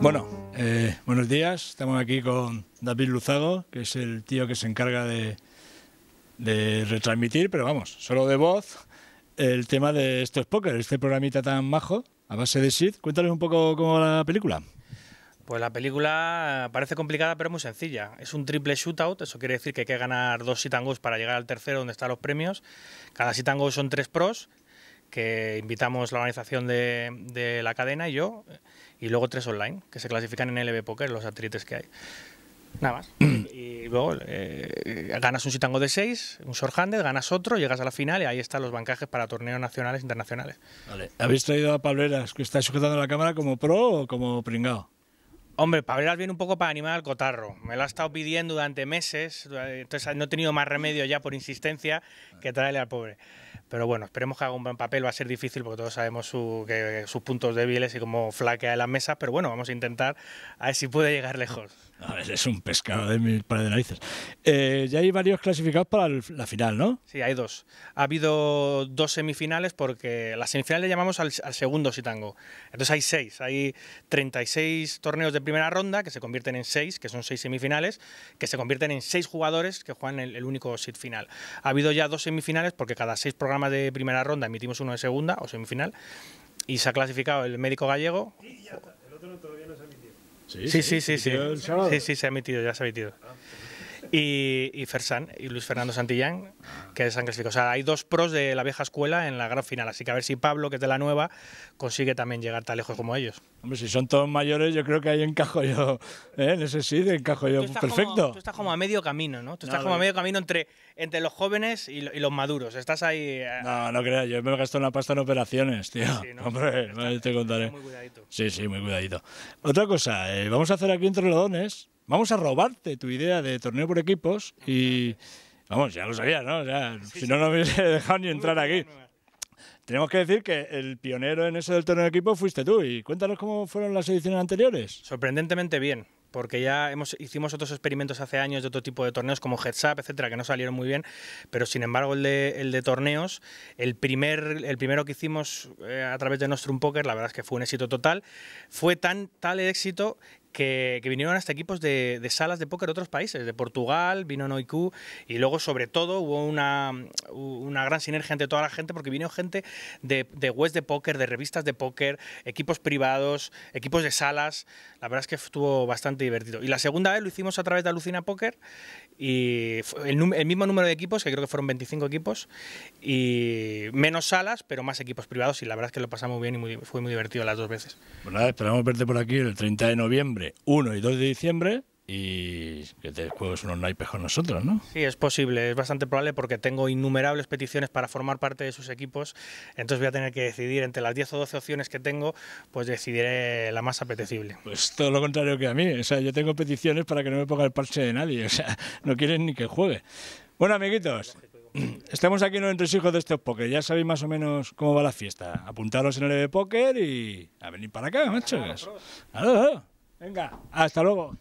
Bueno, eh, buenos días. Estamos aquí con David Luzago, que es el tío que se encarga de, retransmitir, pero vamos, solo de voz, el tema de estos póker, este programita tan majo, a base de SID. Cuéntales un poco cómo va la película. Pues la película parece complicada, pero muy sencilla. Es un triple shootout, eso quiere decir que hay que ganar dos sitangos para llegar al tercero donde están los premios. Cada sitango son tres pros que invitamos la organización de, la cadena y yo, y luego tres online, que se clasifican en LB Poker, los atletas que hay. Nada más. y, luego eh, ganas un sitango de seis, un shorthanded, ganas otro, llegas a la final y ahí están los bancajes para torneos nacionales e internacionales. ¿Habéis traído a Pableras, que está sujetando la cámara como pro o como pringado Hombre, hablar bien un poco para animar al cotarro. Me lo ha estado pidiendo durante meses, eh, entonces no he tenido más remedio ya por insistencia que traerle al pobre. Pero bueno, esperemos que haga un buen papel, va a ser difícil porque todos sabemos que, sus puntos débiles y cómo flaquea en las mesas, pero bueno, vamos a intentar a ver si puede llegar lejos. A es un pescado de mil para de narices. Eh, ya hay varios clasificados para la final, ¿no? Sí, hay dos. Ha habido dos semifinales porque la semifinal le llamamos al, segundo sitango. Entonces hay seis. Hay 36 torneos de primera ronda que se convierten en seis, que son seis semifinales, que se convierten en seis jugadores que juegan el, único sit final. Ha habido ya dos semifinales porque cada seis programas de primera ronda emitimos uno de segunda o semifinal y se ha clasificado el médico gallego. ya está. El otro todavía no se ha emitido. Sí, sí, sí, sí. Sí, sí, se ha emitido, ya se ha emitido. Ah, y, y y Luis Fernando Santillán, que es han clasificado. O sea, hay dos pros de la vieja escuela en la gran final, así que a ver si Pablo, que es de la nueva, consigue también llegar tan lejos como ellos. Hombre, si son todos mayores, yo creo que ahí encajo yo, ¿eh? en ese sí, encajo yo perfecto. tú estás como a medio camino, ¿no? Tú estás como a medio camino entre, entre los jóvenes y, los maduros, estás ahí... Eh, no, no creas, yo me he gastado una pasta en operaciones, tío. Sí, no, Hombre, te contaré. Muy cuidadito. Sí, sí, muy cuidadito. Otra cosa, eh, vamos a hacer aquí entre dones vamos a robarte tu idea de torneo por equipos y... Vamos, ya lo sabías, ¿no? si no, no me hubiese dejado ni entrar aquí. Tenemos que decir que el pionero en eso del torneo de equipo fuiste tú. Y cuéntanos cómo fueron las ediciones anteriores. Sorprendentemente bien, porque ya hemos, hicimos otros experimentos hace años de otro tipo de torneos como Heads Up, etcétera, que no salieron muy bien. Pero sin embargo, el de, torneos, el, primer, el primero que hicimos eh, a través de Nostrum Poker, la verdad es que fue un éxito total. Fue tan tal éxito que, vinieron hasta equipos de, salas de póker de otros países, de Portugal, vino Noiku, y luego sobre todo hubo una, una gran sinergia entre toda la gente, porque vino gente de, de webs de póker, de revistas de póker, equipos privados, equipos de salas, la verdad es que estuvo bastante divertido. Y la segunda vez lo hicimos a través de Alucina Póker, y el, mismo número de equipos, que creo que fueron 25 equipos, y menos salas, pero más equipos privados, y la verdad es que lo pasamos bien y fue muy divertido las dos veces. Bueno, pues esperamos verte por aquí el 30 de noviembre 1 y 2 de diciembre, y que te juegues unos naipes con nosotros, ¿no? Sí, es posible, es bastante probable porque tengo innumerables peticiones para formar parte de sus equipos, entonces voy a tener que decidir entre las 10 o 12 opciones que tengo, pues decidiré la más apetecible. Pues todo lo contrario que a mí, o sea, yo tengo peticiones para que no me ponga el parche de nadie, o sea, no quieren ni que juegue. Bueno, amiguitos. Estamos aquí en los entresijos de este Poker. Ya sabéis más o menos cómo va la fiesta. Apuntaros en el Poker y a venir para acá, machos. Venga, hasta luego.